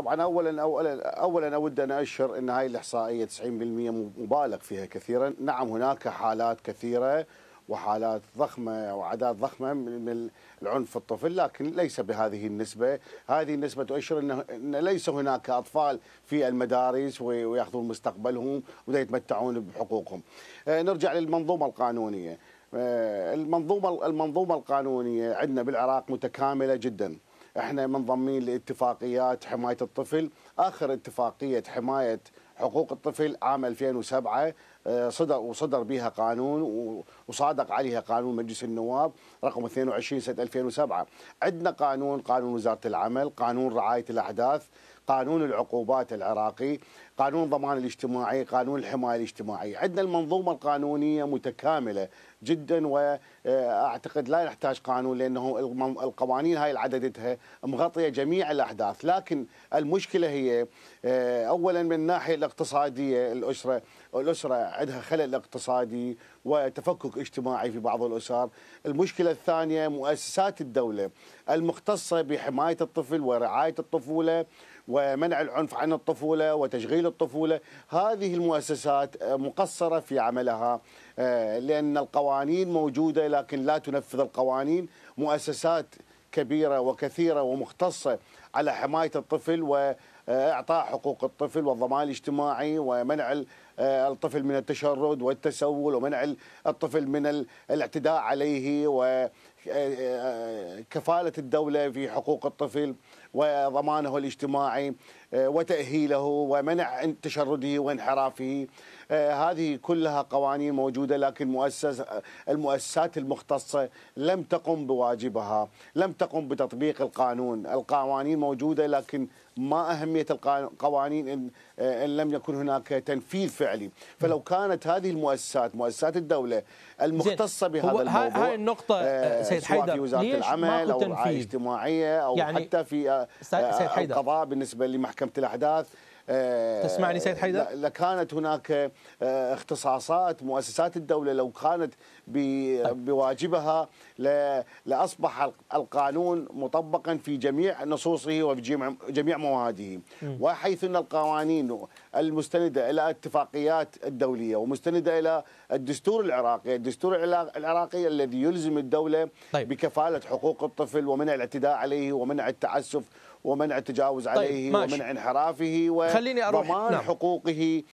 طبعا اولا اولا اولا اود ان اشر ان هاي الاحصائيه 90% مبالغ فيها كثيرا، نعم هناك حالات كثيره وحالات ضخمه واعداد ضخمه من العنف الطفل لكن ليس بهذه النسبه، هذه النسبه تؤشر انه ان ليس هناك اطفال في المدارس وياخذون مستقبلهم ويتمتعون بحقوقهم. آه، نرجع للمنظومه القانونيه. آه، المنظومه المنظومه القانونيه عندنا بالعراق متكامله جدا. احنا منضمين لاتفاقيات حمايه الطفل اخر اتفاقيه حمايه حقوق الطفل عام 2007 آه، صدر وصدر بها قانون وصادق عليها قانون مجلس النواب رقم 22 سنه 2007 عندنا قانون قانون وزاره العمل قانون رعايه الاحداث قانون العقوبات العراقي قانون الضمان الاجتماعي قانون الحماية الاجتماعية عندنا المنظومة القانونية متكاملة جدا وأعتقد آه، لا نحتاج قانون لأنه القوانين هاي عددتها مغطية جميع الأحداث لكن المشكلة هي آه، أولا من الناحية الاقتصادية الأسرة الأسرة عندها خلل اقتصادي وتفكك اجتماعي في بعض الأسر المشكلة الثانية مؤسسات الدولة المختصة بحماية الطفل ورعاية الطفولة ومنع العنف عن الطفولة وتشغيل الطفوله هذه المؤسسات آه، مقصره في عملها آه، لان القوانين موجوده لكن لا تنفذ القوانين مؤسسات كبيره وكثيره ومختصه على حمايه الطفل و آه، اعطاء حقوق الطفل والضمان الاجتماعي ومنع آه، الطفل من التشرد والتسول ومنع الطفل من الاعتداء عليه وكفاله آه، الدوله في حقوق الطفل وضمانه الاجتماعي وتاهيله ومنع تشرده وانحرافه هذه كلها قوانين موجوده لكن مؤسس المؤسسات المختصه لم تقم بواجبها لم تقم بتطبيق القانون القوانين موجوده لكن ما أهمية القوانين إن, آه، إن لم يكن هناك تنفيذ فعلي فلو كانت هذه المؤسسات مؤسسات الدولة المختصة بهذا هو الموضوع هاي النقطة آه، آه، سيد حيدر في وزارة العمل أو الرعاية الاجتماعية أو يعني حتى في القضاء بالنسبة لمحكمة الأحداث آه، تسمعني سيد حيدر؟ لكانت هناك آه، اختصاصات مؤسسات الدولة لو كانت طيب. بواجبها لأصبح القانون مطبقا في جميع نصوصه وفي جميع مواده وحيث أن القوانين المستندة إلى اتفاقيات الدولية ومستندة إلى الدستور العراقي الدستور العراقي الذي يلزم الدولة طيب. بكفالة حقوق الطفل ومنع الاعتداء عليه ومنع التعسف ومنع التجاوز طيب، عليه طيب ومنع انحرافه وضمان نعم. حقوقه